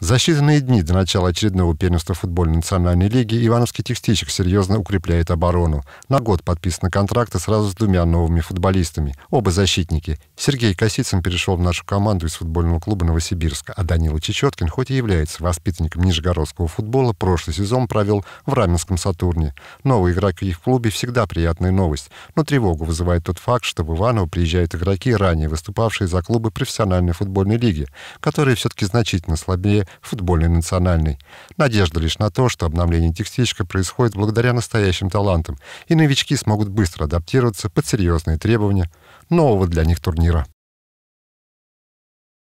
За считанные дни до начала очередного первенства футбольной национальной лиги Ивановский текстильщик серьезно укрепляет оборону. На год подписаны контракты сразу с двумя новыми футболистами, оба защитники. Сергей Косицын перешел в нашу команду из футбольного клуба Новосибирска, а Данила Чечеткин, хоть и является воспитанником нижегородского футбола, прошлый сезон провел в Раменском Сатурне. Новые игроки в их клубе всегда приятная новость, но тревогу вызывает тот факт, что в Иваново приезжают игроки, ранее выступавшие за клубы профессиональной футбольной лиги, которые все-таки значительно слабее футбольной национальной. Надежда лишь на то, что обновление текстильщика происходит благодаря настоящим талантам, и новички смогут быстро адаптироваться под серьезные требования нового для них турнира.